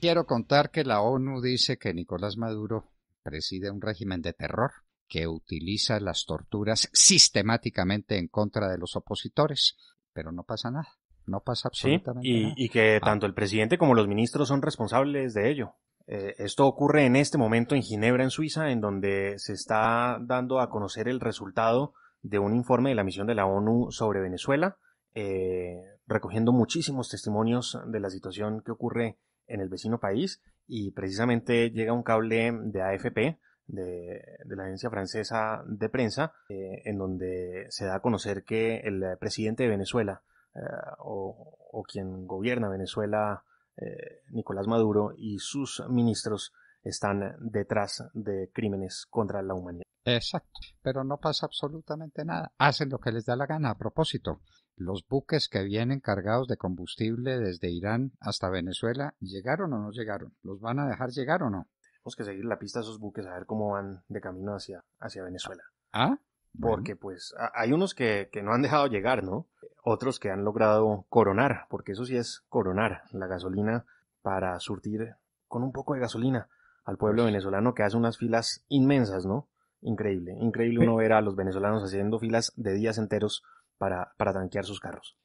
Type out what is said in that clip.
Quiero contar que la ONU dice que Nicolás Maduro preside un régimen de terror que utiliza las torturas sistemáticamente en contra de los opositores, pero no pasa nada, no pasa absolutamente sí, y, nada. Y que ah. tanto el presidente como los ministros son responsables de ello. Eh, esto ocurre en este momento en Ginebra, en Suiza, en donde se está dando a conocer el resultado de un informe de la misión de la ONU sobre Venezuela, eh, recogiendo muchísimos testimonios de la situación que ocurre en el vecino país y precisamente llega un cable de AFP, de, la agencia francesa de prensa, eh, en donde se da a conocer que el eh, presidente de Venezuela eh, o, quien gobierna Venezuela, Nicolás Maduro, y sus ministros están detrás de crímenes contra la humanidad. Exacto, pero no pasa absolutamente nada. Hacen lo que les da la gana a propósito los buques que vienen cargados de combustible desde Irán hasta Venezuela, ¿llegaron o no llegaron? ¿Los van a dejar llegar o no? Tenemos que seguir la pista de esos buques a ver cómo van de camino hacia, hacia Venezuela. ¿Ah? ah porque pues hay unos que, que no han dejado llegar, ¿no? Otros que han logrado coronar, porque eso sí es coronar la gasolina para surtir con un poco de gasolina al pueblo venezolano que hace unas filas inmensas, ¿no? Increíble, increíble uno ver a los venezolanos haciendo filas de días enteros para, para tanquear sus carros.